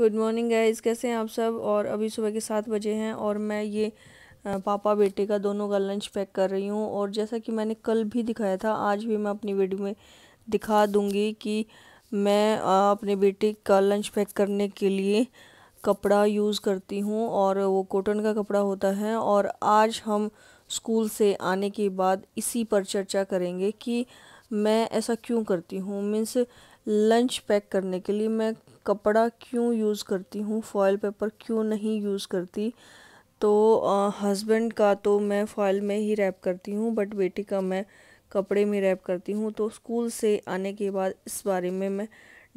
good morning guys कैसे हैं आप सब और अभी सुबह के सात बजे हैं और मैं ये पापा बेटे का दोनों का लंच पैक कर रही हूँ और जैसा कि मैंने कल भी दिखाया था आज भी मैं अपनी वीडियो में दिखा दूँगी कि मैं अपने बेटे का लंच पैक करने के लिए कपड़ा यूज़ करती हूँ और वो कॉटन का कपड़ा होता है और आज हम स्कूल से आने के बाद इसी पर चर्चा करेंगे कि मैं ऐसा क्यों करती हूँ मीन्स लंच पैक करने के लिए मैं कपड़ा क्यों यूज़ करती हूँ फॉयल पेपर क्यों नहीं यूज़ करती तो हस्बैंड का तो मैं फॉयल में ही रैप करती हूँ बट बेटी का मैं कपड़े में रैप करती हूँ तो स्कूल से आने के बाद इस बारे में मैं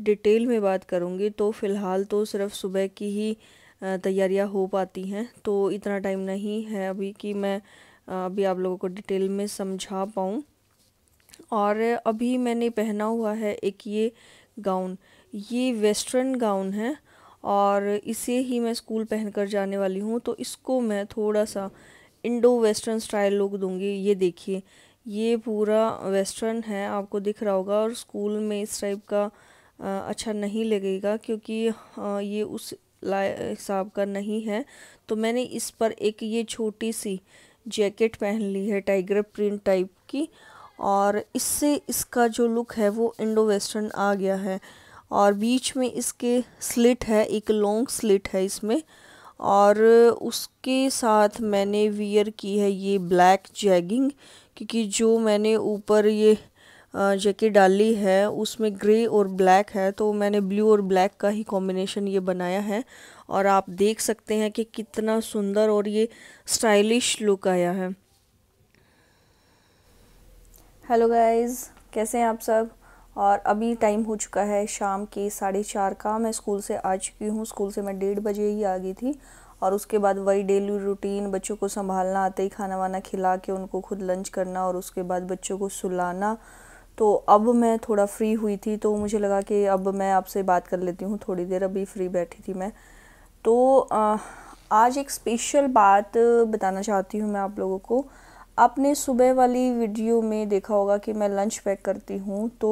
डिटेल में बात करूँगी तो फ़िलहाल तो सिर्फ सुबह की ही तैयारियाँ हो पाती हैं तो इतना टाइम नहीं है अभी कि मैं अभी आप लोगों को डिटेल में समझा पाऊँ और अभी मैंने पहना हुआ है एक ये गाउन ये वेस्टर्न गाउन है और इसे ही मैं स्कूल पहन कर जाने वाली हूँ तो इसको मैं थोड़ा सा इंडो वेस्टर्न स्टाइल लुक दूँगी ये देखिए ये पूरा वेस्टर्न है आपको दिख रहा होगा और स्कूल में इस टाइप का अच्छा नहीं लगेगा क्योंकि ये उस हिसाब का नहीं है तो मैंने इस पर एक ये छोटी सी जैकेट पहन ली है टाइगर प्रिंट टाइप की और इससे इसका जो लुक है वो इंडो वेस्टर्न आ गया है और बीच में इसके स्लिट है एक लॉन्ग स्लिट है इसमें और उसके साथ मैंने वियर की है ये ब्लैक जैगिंग क्योंकि जो मैंने ऊपर ये जैकेट डाली है उसमें ग्रे और ब्लैक है तो मैंने ब्लू और ब्लैक का ही कॉम्बिनेशन ये बनाया है और आप देख सकते हैं कि कितना सुंदर और ये स्टाइलिश लुक आया है हेलो गाइस कैसे हैं आप सब और अभी टाइम हो चुका है शाम के साढ़े चार का मैं स्कूल से आ चुकी हूँ स्कूल से मैं डेढ़ बजे ही आ गई थी और उसके बाद वही डेली रूटीन बच्चों को संभालना आते ही खाना वाना खिला के उनको खुद लंच करना और उसके बाद बच्चों को सुलाना तो अब मैं थोड़ा फ्री हुई थी तो मुझे लगा कि अब मैं आपसे बात कर लेती हूँ थोड़ी देर अभी फ्री बैठी थी मैं तो आज एक स्पेशल बात बताना चाहती हूँ मैं आप लोगों को आपने सुबह वाली वीडियो में देखा होगा कि मैं लंच पैक करती हूँ तो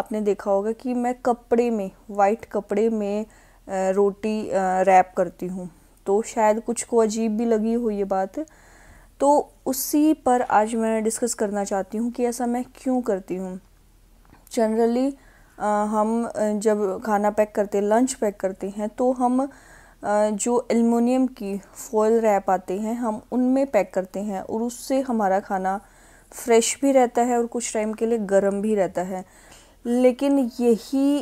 आपने देखा होगा कि मैं कपड़े में वाइट कपड़े में रोटी रैप करती हूँ तो शायद कुछ को अजीब भी लगी हो ये बात तो उसी पर आज मैं डिस्कस करना चाहती हूँ कि ऐसा मैं क्यों करती हूँ जनरली हम जब खाना पैक करते लंच पैक करते हैं तो हम जो एलमिनियम की फॉयल रैप आते हैं हम उनमें पैक करते हैं और उससे हमारा खाना फ्रेश भी रहता है और कुछ टाइम के लिए गर्म भी रहता है लेकिन यही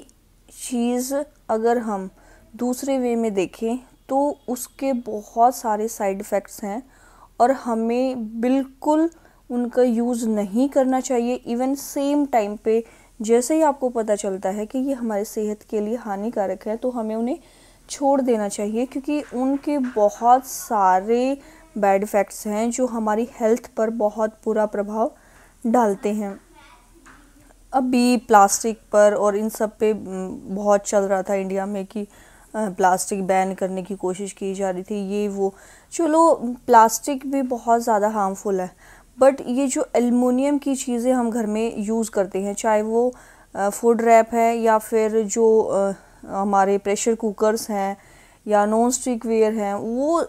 चीज़ अगर हम दूसरे वे में देखें तो उसके बहुत सारे साइड इफ़ेक्ट्स हैं और हमें बिल्कुल उनका यूज़ नहीं करना चाहिए इवन सेम टाइम पे जैसे ही आपको पता चलता है कि ये हमारे सेहत के लिए हानिकारक है तो हमें उन्हें छोड़ देना चाहिए क्योंकि उनके बहुत सारे बैड इफ़ेक्ट्स हैं जो हमारी हेल्थ पर बहुत बुरा प्रभाव डालते हैं अभी प्लास्टिक पर और इन सब पे बहुत चल रहा था इंडिया में कि प्लास्टिक बैन करने की कोशिश की जा रही थी ये वो चलो प्लास्टिक भी बहुत ज़्यादा हार्मफुल है बट ये जो एलमिनियम की चीज़ें हम घर में यूज़ करते हैं चाहे वो फूड रैप है या फिर जो हमारे प्रेशर कुकर्स हैं या नॉन स्टिक वेयर हैं वो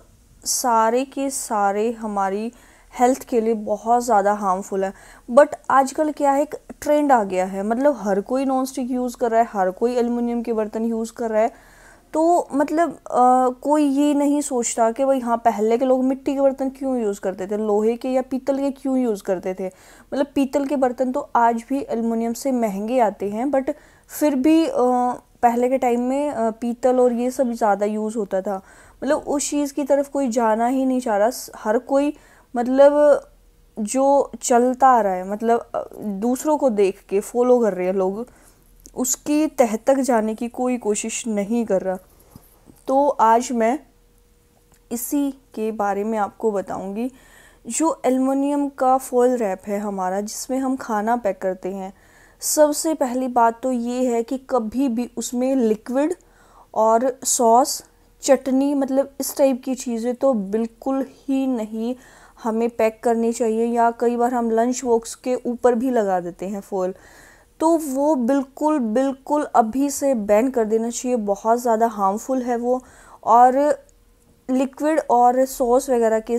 सारे के सारे हमारी हेल्थ के लिए बहुत ज़्यादा हार्मफुल है बट आजकल क्या है एक ट्रेंड आ गया है मतलब हर कोई नॉन स्टिक यूज़ कर रहा है हर कोई एलुमिनियम के बर्तन यूज़ कर रहा है तो मतलब आ, कोई ये नहीं सोचता कि भाई हाँ पहले के लोग मिट्टी के बर्तन क्यों यूज़ करते थे लोहे के या पीतल के क्यों यूज़ करते थे मतलब पीतल के बर्तन तो आज भी एलुमिनियम से महंगे आते हैं बट फिर भी आ, पहले के टाइम में पीतल और ये सब ज़्यादा यूज़ होता था मतलब उस चीज़ की तरफ कोई जाना ही नहीं चाह रहा हर कोई मतलब जो चलता आ रहा है मतलब दूसरों को देख के फॉलो कर रहे हैं लोग उसकी तह तक जाने की कोई कोशिश नहीं कर रहा तो आज मैं इसी के बारे में आपको बताऊंगी जो एलमोनियम का फॉल रैप है हमारा जिसमें हम खाना पैक करते हैं सबसे पहली बात तो ये है कि कभी भी उसमें लिक्विड और सॉस चटनी मतलब इस टाइप की चीज़ें तो बिल्कुल ही नहीं हमें पैक करनी चाहिए या कई बार हम लंच बॉक्स के ऊपर भी लगा देते हैं फॉल तो वो बिल्कुल बिल्कुल अभी से बैन कर देना चाहिए बहुत ज़्यादा हार्मफुल है वो और लिक्विड और सॉस वगैरह के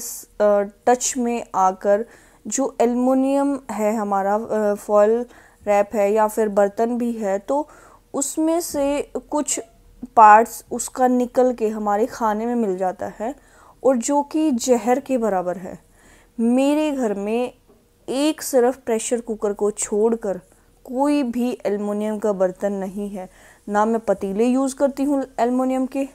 टच में आकर जो एलमिनियम है हमारा फॉल रैप है या फिर बर्तन भी है तो उसमें से कुछ पार्ट्स उसका निकल के हमारे खाने में मिल जाता है और जो कि जहर के बराबर है मेरे घर में एक सिर्फ प्रेशर कुकर को छोड़कर कोई भी एलमोनियम का बर्तन नहीं है ना मैं पतीले यूज़ करती हूँ एलमोनियम के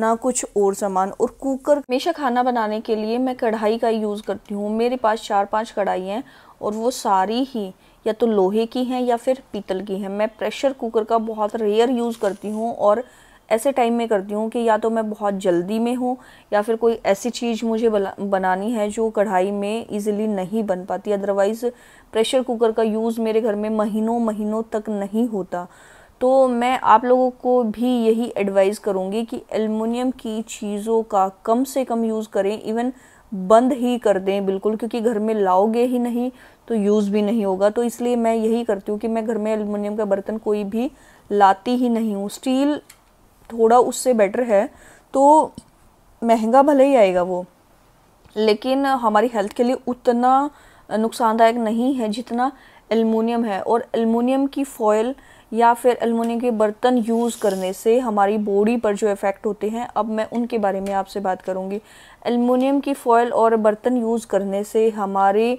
ना कुछ और सामान और कुकर हमेशा खाना बनाने के लिए मैं कढ़ाई का यूज़ करती हूँ मेरे पास चार पांच कढ़ाई हैं और वो सारी ही या तो लोहे की हैं या फिर पीतल की हैं मैं प्रेशर कुकर का बहुत रेयर यूज़ करती हूँ और ऐसे टाइम में करती हूँ कि या तो मैं बहुत जल्दी में हूँ या फिर कोई ऐसी चीज़ मुझे बनानी है जो कढ़ाई में इजीली नहीं बन पाती अदरवाइज़ प्रेशर कुकर का यूज़ मेरे घर में महीनों महीनों तक नहीं होता तो मैं आप लोगों को भी यही एडवाइज़ करूँगी कि एलमिनियम की चीज़ों का कम से कम यूज़ करें इवन बंद ही कर दें बिल्कुल क्योंकि घर में लाओगे ही नहीं तो यूज़ भी नहीं होगा तो इसलिए मैं यही करती हूँ कि मैं घर में एलुमिनियम का बर्तन कोई भी लाती ही नहीं हूँ स्टील थोड़ा उससे बेटर है तो महंगा भले ही आएगा वो लेकिन हमारी हेल्थ के लिए उतना नुकसानदायक नहीं है जितना एलमिनियम है और एलमिनियम की फॉयल या फिर एलमिनियम के बर्तन यूज़ करने से हमारी बॉडी पर जो इफ़ेक्ट होते हैं अब मैं उनके बारे में आपसे बात करूँगी एलमिनियम की फॉयल और बर्तन यूज़ करने से हमारी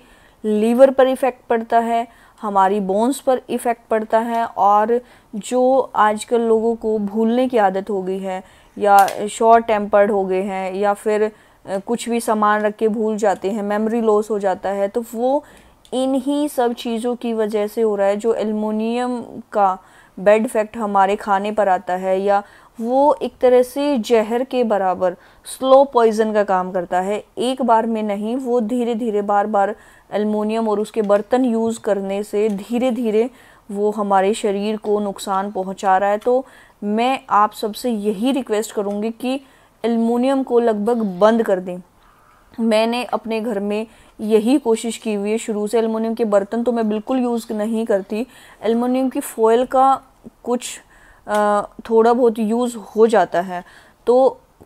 लीवर पर इफ़ेक्ट पड़ता है हमारी बोन्स पर इफ़ेक्ट पड़ता है और जो आजकल लोगों को भूलने की आदत हो गई है या शॉर्ट टेम्पर्ड हो गए हैं या फिर कुछ भी सामान रख के भूल जाते हैं मेमोरी लॉस हो जाता है तो वो इन्हीं सब चीज़ों की वजह से हो रहा है जो एलमोनियम का बेड इफेक्ट हमारे खाने पर आता है या वो एक तरह से जहर के बराबर स्लो पॉइजन का काम करता है एक बार में नहीं वो धीरे धीरे बार बार एलमोनियम और उसके बर्तन यूज़ करने से धीरे धीरे वो हमारे शरीर को नुकसान पहुंचा रहा है तो मैं आप सबसे यही रिक्वेस्ट करूँगी कि एलमोनियम को लगभग बंद कर दें मैंने अपने घर में यही कोशिश की हुई है शुरू से एलमोनियम के बर्तन तो मैं बिल्कुल यूज़ नहीं करती एलमोनियम की फॉयल का कुछ थोड़ा बहुत यूज़ हो जाता है तो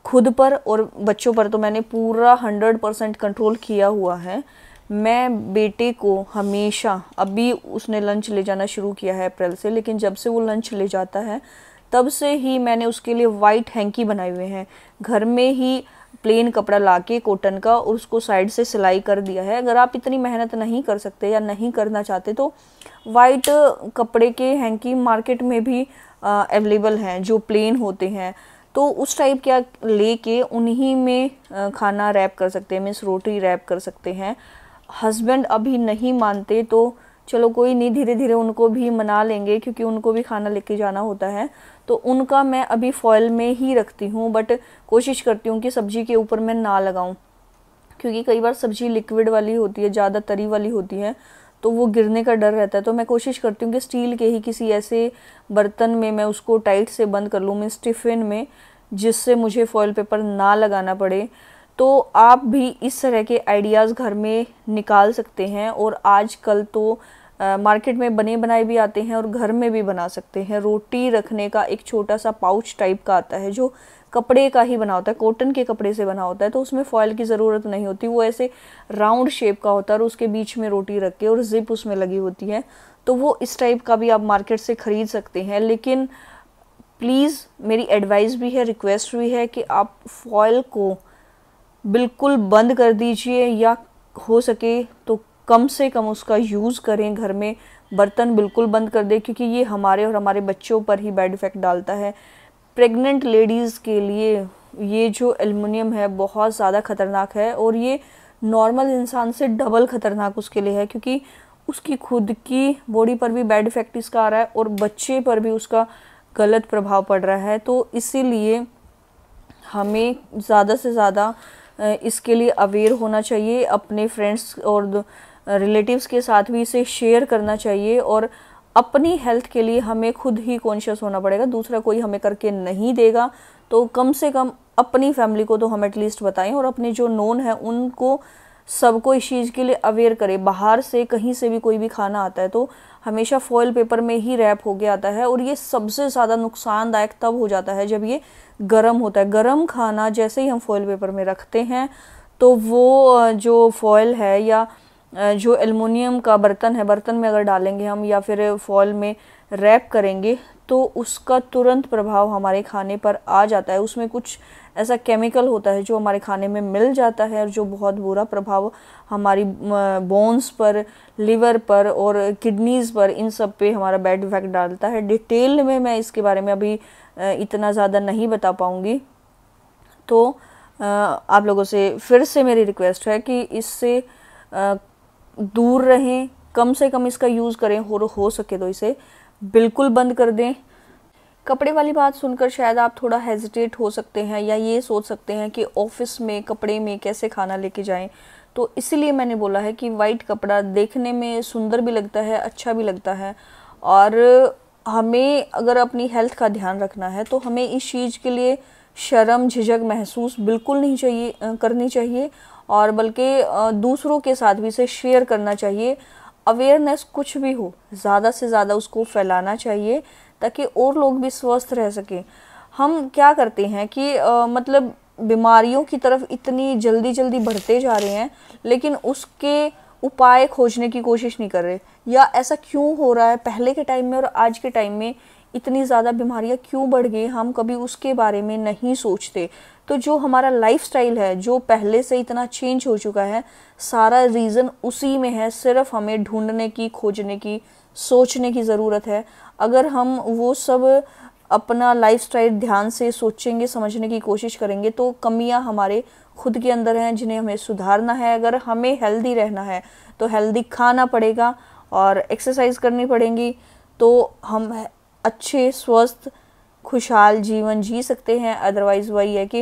खुद पर और बच्चों पर तो मैंने पूरा हंड्रेड परसेंट कंट्रोल किया हुआ है मैं बेटे को हमेशा अभी उसने लंच ले जाना शुरू किया है अप्रैल से लेकिन जब से वो लंच ले जाता है तब से ही मैंने उसके लिए वाइट हैंकी बनाए हुए हैं घर में ही प्लेन कपड़ा ला के कॉटन का और उसको साइड से सिलाई कर दिया है अगर आप इतनी मेहनत नहीं कर सकते या नहीं करना चाहते तो वाइट कपड़े के हैंकी मार्केट में भी अवेलेबल हैं जो प्लेन होते हैं तो उस टाइप क्या लेके उन्हीं में खाना रैप कर सकते हैं मीन्स रोटी रैप कर सकते हैं हस्बैंड अभी नहीं मानते तो चलो कोई नहीं धीरे धीरे उनको भी मना लेंगे क्योंकि उनको भी खाना लेके जाना होता है तो उनका मैं अभी फॉयल में ही रखती हूँ बट कोशिश करती हूँ कि सब्ज़ी के ऊपर मैं ना लगाऊँ क्योंकि कई बार सब्ज़ी लिक्विड वाली होती है ज़्यादा तरी वाली होती है तो वो गिरने का डर रहता है तो मैं कोशिश करती हूँ कि स्टील के ही किसी ऐसे बर्तन में मैं उसको टाइट से बंद कर लूँ मीन्स टिफ़िन में जिससे मुझे फॉयल पेपर ना लगाना पड़े तो आप भी इस तरह के आइडियाज़ घर में निकाल सकते हैं और आज कल तो मार्केट में बने बनाए भी आते हैं और घर में भी बना सकते हैं रोटी रखने का एक छोटा सा पाउच टाइप का आता है जो कपड़े का ही बना होता है कॉटन के कपड़े से बना होता है तो उसमें फॉयल की ज़रूरत नहीं होती वो ऐसे राउंड शेप का होता है और उसके बीच में रोटी रख के और जिप उसमें लगी होती है तो वो इस टाइप का भी आप मार्केट से ख़रीद सकते हैं लेकिन प्लीज़ मेरी एडवाइस भी है रिक्वेस्ट भी है कि आप फॉयल को बिल्कुल बंद कर दीजिए या हो सके तो कम से कम उसका यूज़ करें घर में बर्तन बिल्कुल बंद कर दें क्योंकि ये हमारे और हमारे बच्चों पर ही बैड इफ़ेक्ट डालता है प्रेग्नेंट लेडीज़ के लिए ये जो एलमिनियम है बहुत ज़्यादा ख़तरनाक है और ये नॉर्मल इंसान से डबल ख़तरनाक उसके लिए है क्योंकि उसकी खुद की बॉडी पर भी बैड इफ़ेक्ट इसका आ रहा है और बच्चे पर भी उसका गलत प्रभाव पड़ रहा है तो इसीलिए हमें ज़्यादा से ज़्यादा इसके लिए अवेयर होना चाहिए अपने फ्रेंड्स और रिलेटिव्स के साथ भी इसे शेयर करना चाहिए और अपनी हेल्थ के लिए हमें खुद ही कॉन्शियस होना पड़ेगा दूसरा कोई हमें करके नहीं देगा तो कम से कम अपनी फैमिली को तो हम एटलीस्ट बताएं और अपने जो नोन है उनको सबको इस चीज़ के लिए अवेयर करें बाहर से कहीं से भी कोई भी खाना आता है तो हमेशा फॉयल पेपर में ही रैप हो गया आता है और ये सबसे ज़्यादा नुकसानदायक तब हो जाता है जब ये गर्म होता है गर्म खाना जैसे ही हम फॉयल पेपर में रखते हैं तो वो जो फॉयल है या जो एलमोनियम का बर्तन है बर्तन में अगर डालेंगे हम या फिर फॉयल में रैप करेंगे तो उसका तुरंत प्रभाव हमारे खाने पर आ जाता है उसमें कुछ ऐसा केमिकल होता है जो हमारे खाने में मिल जाता है और जो बहुत बुरा प्रभाव हमारी बोन्स पर लिवर पर और किडनीज़ पर इन सब पे हमारा बैड इफेक्ट डालता है डिटेल में मैं इसके बारे में अभी इतना ज़्यादा नहीं बता पाऊँगी तो आप लोगों से फिर से मेरी रिक्वेस्ट है कि इससे दूर रहें कम से कम इसका यूज़ करें और हो सके तो इसे बिल्कुल बंद कर दें कपड़े वाली बात सुनकर शायद आप थोड़ा हेजिटेट हो सकते हैं या ये सोच सकते हैं कि ऑफिस में कपड़े में कैसे खाना लेके जाएं तो इसीलिए मैंने बोला है कि वाइट कपड़ा देखने में सुंदर भी लगता है अच्छा भी लगता है और हमें अगर अपनी हेल्थ का ध्यान रखना है तो हमें इस चीज़ के लिए शर्म झिझक महसूस बिल्कुल नहीं चाहिए करनी चाहिए और बल्कि दूसरों के साथ भी इसे शेयर करना चाहिए अवेयरनेस कुछ भी हो ज़्यादा से ज़्यादा उसको फैलाना चाहिए ताकि और लोग भी स्वस्थ रह सकें हम क्या करते हैं कि आ, मतलब बीमारियों की तरफ इतनी जल्दी जल्दी बढ़ते जा रहे हैं लेकिन उसके उपाय खोजने की कोशिश नहीं कर रहे या ऐसा क्यों हो रहा है पहले के टाइम में और आज के टाइम में इतनी ज़्यादा बीमारियाँ क्यों बढ़ गई हम कभी उसके बारे में नहीं सोचते तो जो हमारा लाइफ है जो पहले से इतना चेंज हो चुका है सारा रीज़न उसी में है सिर्फ हमें ढूंढने की खोजने की सोचने की ज़रूरत है अगर हम वो सब अपना स्टाइल ध्यान से सोचेंगे समझने की कोशिश करेंगे तो कमियां हमारे खुद के अंदर हैं जिन्हें हमें सुधारना है अगर हमें हेल्दी रहना है तो हेल्दी खाना पड़ेगा और एक्सरसाइज करनी पड़ेगी तो हम अच्छे स्वस्थ खुशहाल जीवन जी सकते हैं अदरवाइज़ वही है कि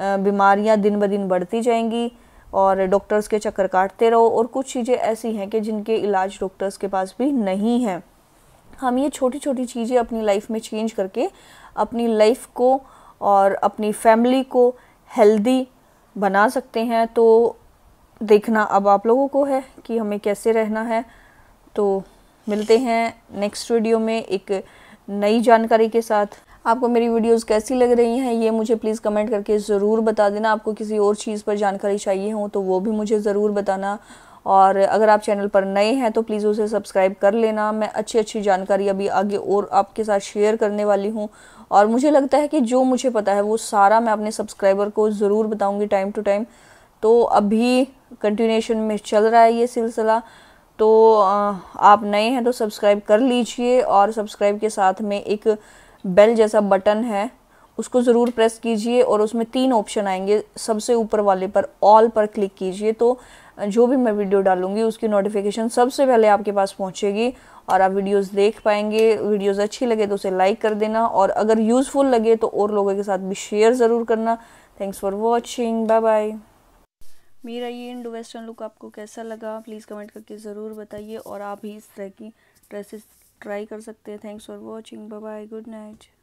बीमारियां दिन ब दिन बढ़ती जाएंगी और डॉक्टर्स के चक्कर काटते रहो और कुछ चीज़ें ऐसी हैं कि जिनके इलाज डॉक्टर्स के पास भी नहीं हैं हम ये छोटी छोटी चीज़ें अपनी लाइफ में चेंज करके अपनी लाइफ को और अपनी फैमिली को हेल्दी बना सकते हैं तो देखना अब आप लोगों को है कि हमें कैसे रहना है तो मिलते हैं नेक्स्ट वीडियो में एक नई जानकारी के साथ आपको मेरी वीडियोस कैसी लग रही हैं ये मुझे प्लीज़ कमेंट करके ज़रूर बता देना आपको किसी और चीज़ पर जानकारी चाहिए हो तो वो भी मुझे ज़रूर बताना और अगर आप चैनल पर नए हैं तो प्लीज़ उसे सब्सक्राइब कर लेना मैं अच्छी अच्छी जानकारी अभी आगे और आपके साथ शेयर करने वाली हूँ और मुझे लगता है कि जो मुझे पता है वो सारा मैं अपने सब्सक्राइबर को ज़रूर बताऊँगी टाइम टू टाइम तो अभी कंटिन्यूशन में चल रहा है ये सिलसिला तो आप नए हैं तो सब्सक्राइब कर लीजिए और सब्सक्राइब के साथ में एक बेल जैसा बटन है उसको ज़रूर प्रेस कीजिए और उसमें तीन ऑप्शन आएंगे सबसे ऊपर वाले पर ऑल पर क्लिक कीजिए तो जो भी मैं वीडियो डालूंगी उसकी नोटिफिकेशन सबसे पहले आपके पास पहुंचेगी और आप वीडियोस देख पाएंगे वीडियोस अच्छी लगे तो उसे लाइक कर देना और अगर यूज़फुल लगे तो और लोगों के साथ भी शेयर ज़रूर करना thanks for watching bye bye मेरा ये इंडो वेस्टर्न लुक आपको कैसा लगा प्लीज़ कमेंट करके ज़रूर बताइए और आप भी इस तरह की ड्रेसेस ट्राई कर सकते हैं thanks for watching bye good night